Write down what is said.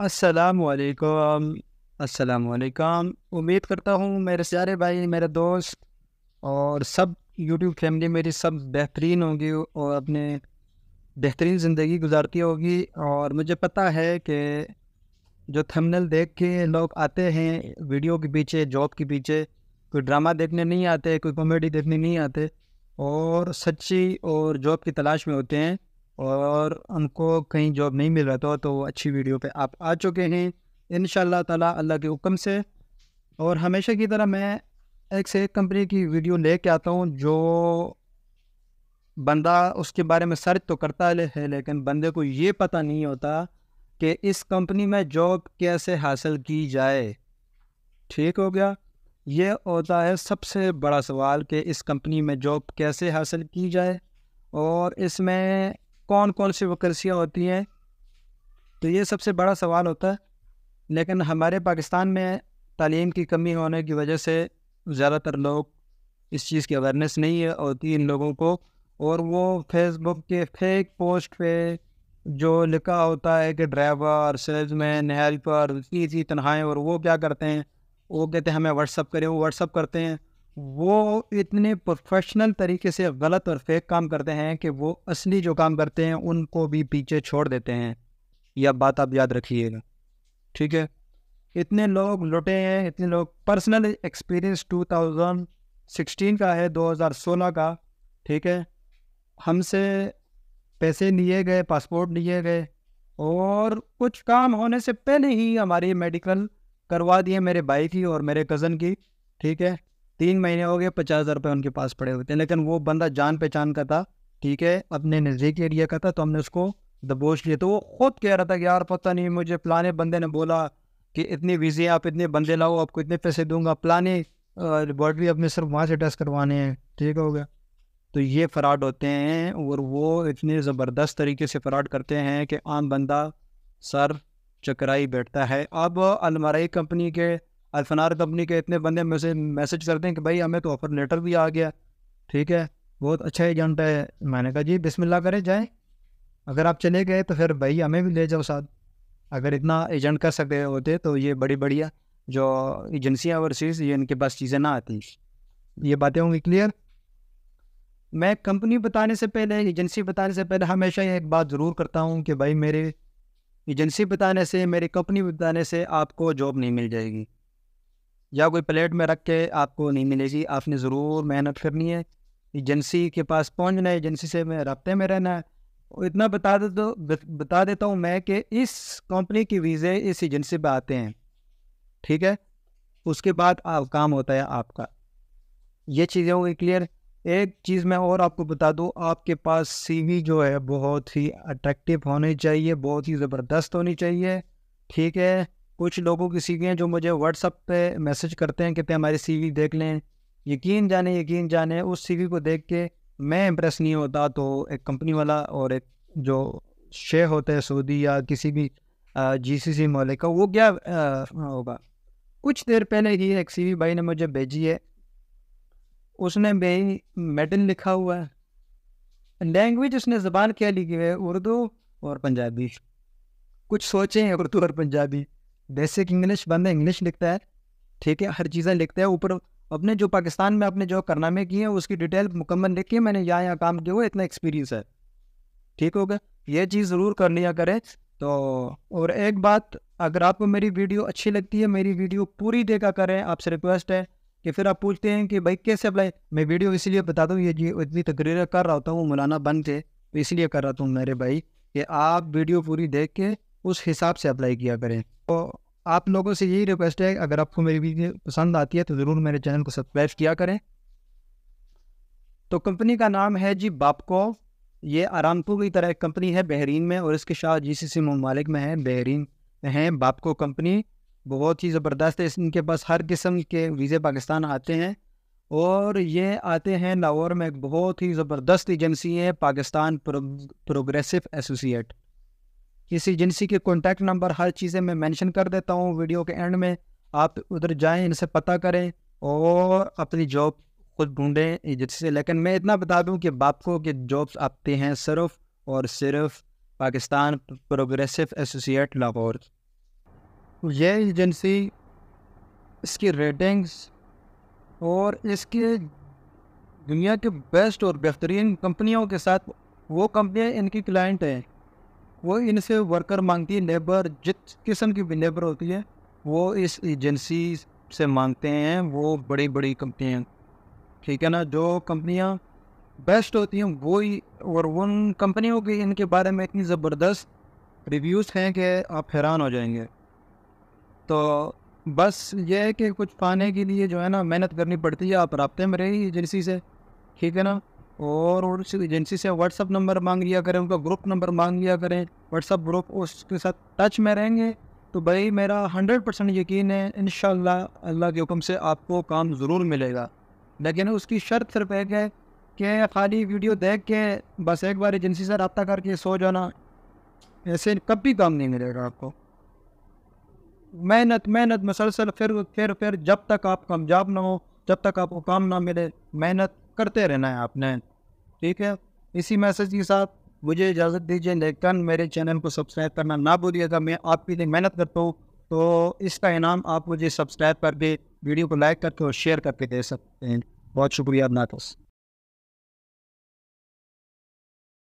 असलकम असलकम उम्मीद करता हूँ मेरे सारे भाई मेरे दोस्त और सब यूट्यूब फैमिली मेरी सब बेहतरीन होगी और अपने बेहतरीन ज़िंदगी गुजारती होगी और मुझे पता है कि जो थंबनेल देख के लोग आते हैं वीडियो के पीछे जॉब के पीछे कोई ड्रामा देखने नहीं आते कोई कॉमेडी देखने नहीं आते और सच्ची और जॉब की तलाश में होते हैं और उनको कहीं जॉब नहीं मिल रहा था तो अच्छी वीडियो पे आप आ चुके हैं इन ताला अल्लाह के हुक्म से और हमेशा की तरह मैं एक से एक कंपनी की वीडियो ले के आता हूँ जो बंदा उसके बारे में सर्च तो करता है लेकिन बंदे को ये पता नहीं होता कि इस कंपनी में जॉब कैसे हासिल की जाए ठीक हो गया ये होता है सबसे बड़ा सवाल कि इस कंपनी में जॉब कैसे हासिल की जाए और इसमें कौन कौन सी वैकेंसियाँ होती हैं तो ये सबसे बड़ा सवाल होता है लेकिन हमारे पाकिस्तान में तालीम की कमी होने की वजह से ज़्यादातर लोग इस चीज़ की अवेयरनेस नहीं है होती इन लोगों को और वो फेसबुक के फेक पोस्ट पे जो लिखा होता है कि ड्राइवर सेल्समैन हेल्पर इतनी इतनी तनहाएँ और वो क्या करते हैं वो कहते हैं हमें व्हाट्सअप करें वो व्हाट्सअप करते हैं वो इतने प्रोफेशनल तरीके से गलत और फेक काम करते हैं कि वो असली जो काम करते हैं उनको भी पीछे छोड़ देते हैं यह बात आप याद रखिएगा ठीक है इतने लोग लुटे हैं इतने लोग पर्सनल एक्सपीरियंस 2016 का है 2016 का ठीक है हमसे पैसे लिए गए पासपोर्ट लिए गए और कुछ काम होने से पहले ही हमारी मेडिकल करवा दिए मेरे भाई की और मेरे कज़न की ठीक है तीन महीने हो गए पचास हज़ार रुपये उनके पास पड़े हुए थे लेकिन वो बंदा जान पहचान का था ठीक है अपने नज़दीक एरिया का था तो हमने उसको दबोच लिया तो वो खुद कह रहा था कि यार पता नहीं मुझे फलाने बंदे ने बोला कि इतनी वीज़े आप इतने बंदे लाओ आपको इतने पैसे दूंगा फलाने लेबॉर्ट्री अपने सिर्फ वहाँ से टेस्ट करवाने हैं ठीक हो गया तो ये फ्रॉड होते हैं और वो इतने ज़बरदस्त तरीके से फ्रॉड करते हैं कि आम बंदा सर चकराई बैठता है अब अलमारी कंपनी के अल्फनार कंपनी के इतने बंदे मैसेज मैसेज करते हैं कि भाई हमें तो ऑफर लेटर भी आ गया ठीक है बहुत अच्छा एजेंट है मैंने कहा जी बिस्मिल्लाह करें जाए अगर आप चले गए तो फिर भाई हमें भी ले जाओ साथ अगर इतना एजेंट कर सकते होते तो ये बड़ी बढ़िया जो एजेंसियाँ ओवरसीज़ ये इनके पास चीज़ें ना आती ये बातें होंगी क्लियर मैं कंपनी बताने से पहले एजेंसी बताने से पहले हमेशा ये एक बात ज़रूर करता हूँ कि भाई मेरे एजेंसी बताने से मेरी कंपनी बताने से आपको जॉब नहीं मिल जाएगी या कोई प्लेट में रख के आपको नहीं मिलेगी आपने ज़रूर मेहनत करनी है एजेंसी के पास पहुंचना है एजेंसी से मैं रबते में रहना है और इतना बता दे तो बता देता हूँ मैं कि इस कंपनी के वीज़े इस एजेंसी पर आते हैं ठीक है उसके बाद आप काम होता है आपका ये चीज़ें होगी क्लियर एक चीज़ मैं और आपको बता दूँ आपके पास सी जो है बहुत ही अट्रैक्टिव होनी चाहिए बहुत ही ज़बरदस्त होनी चाहिए ठीक है कुछ लोगों की सीवी हैं जो मुझे व्हाट्सअप पे मैसेज करते हैं कहते हैं हमारी सीवी देख लें यकीन जाने यकीन जाने उस सीवी को देख के मैं इम्प्रेस नहीं होता तो एक कंपनी वाला और एक जो शेख होते हैं सऊदी या किसी भी जी सी सी मोहल्ले का वो क्या होगा कुछ देर पहले ही एक सी भाई ने मुझे भेजी है उसने भाई मेडल लिखा हुआ है लैंग्वेज उसने ज़बान क्या लिखी है उर्दू और पंजाबी कुछ सोचें उर्दू और पंजाबी बेसिक इंग्लिश बंदा इंग्लिश लिखता है ठीक है हर चीज़ें लिखता है ऊपर अपने जो पाकिस्तान में अपने जो कारनामे किए हैं उसकी डिटेल मुकम्मल लिख के मैंने यहाँ यहाँ काम किया हुआ इतना एक्सपीरियंस है ठीक होगा ये चीज़ ज़रूर कर लिया करें तो और एक बात अगर आपको मेरी वीडियो अच्छी लगती है मेरी वीडियो पूरी देखा करें आपसे रिक्वेस्ट है कि फिर आप पूछते हैं कि भाई कैसे अप्लाई मैं वीडियो इसलिए बता दूँ ये जी इतनी तकरीर कर रहा होता हूँ मौलाना बन थे तो इसलिए कर रहा था मेरे भाई कि आप वीडियो पूरी देख के उस हिसाब से अप्लाई किया करें तो आप लोगों से यही रिक्वेस्ट है अगर आपको मेरी वीडियो पसंद आती है तो ज़रूर मेरे चैनल को सब्सक्राइब किया करें तो कंपनी का नाम है जी बापको ये आरामपुर की तरह एक कंपनी है बहरीन में और इसके शाह जी सी सी ममालिक में है बहरीन में है बापको कंपनी बहुत ही ज़बरदस्त है इनके पास हर किस्म के वीज़े पाकिस्तान आते हैं और ये आते हैं लाहौर में एक बहुत ही ज़बरदस्त एजेंसी है पाकिस्तान प्रोग्रेसिव एसोसिएट किसी एजेंसी के कॉन्टैक्ट नंबर हर चीज़ें मैं मैंशन कर देता हूँ वीडियो के एंड में आप उधर जाएँ इनसे पता करें और अपनी जॉब खुद ढूंढें एजेंसी से लेकिन मैं इतना बता दूं कि को के जॉब्स आते हैं सिर्फ और सिर्फ पाकिस्तान प्रोग्रेसिव एसोसिएट लाहौर यह एजेंसी इसकी रेटिंग्स और इसके दुनिया के बेस्ट और बेहतरीन कंपनियों के साथ वो कंपनियाँ इनकी क्लाइंट हैं वो इनसे वर्कर मांगती है लेबर जिस किस्म की भी लेबर होती है वो इस एजेंसी से मांगते हैं वो बड़ी बड़ी कंपनियाँ ठीक है ना जो कंपनियाँ बेस्ट होती हैं वो ही और उन कंपनियों के इनके बारे में इतनी ज़बरदस्त रिव्यूज़ हैं कि आप हैरान हो जाएंगे तो बस ये है कि कुछ पाने के लिए जो है ना मेहनत करनी पड़ती है आप रबते में रही एजेंसी से ठीक है ना और उस एजेंसी से व्हाट्सअप नंबर मांग लिया करें उनका ग्रुप नंबर मांग लिया करें व्हाट्सअप ग्रुप उसके साथ टच में रहेंगे तो भाई मेरा हंड्रेड परसेंट यकीन है इन अल्लाह के हुक्म से आपको काम ज़रूर मिलेगा लेकिन उसकी शर्त सिर्फ एक है कि खाली वीडियो देख के बस एक बार एजेंसी से रबता करके सो जाना ऐसे कभी काम नहीं मिलेगा आपको मेहनत मेहनत मसलसल फिर फिर फिर जब तक आप कामयाब ना हो जब तक आपको काम ना मिले मेहनत करते रहना है आपने ठीक है इसी मैसेज के साथ मुझे इजाज़त दीजिए लेकिन मेरे चैनल को सब्सक्राइब करना ना भूलिएगा मैं आपके लिए मेहनत करता हूँ तो इसका इनाम आप मुझे सब्सक्राइब करके वीडियो को लाइक करके और शेयर करके दे सकते हैं बहुत शुक्रिया नाथोस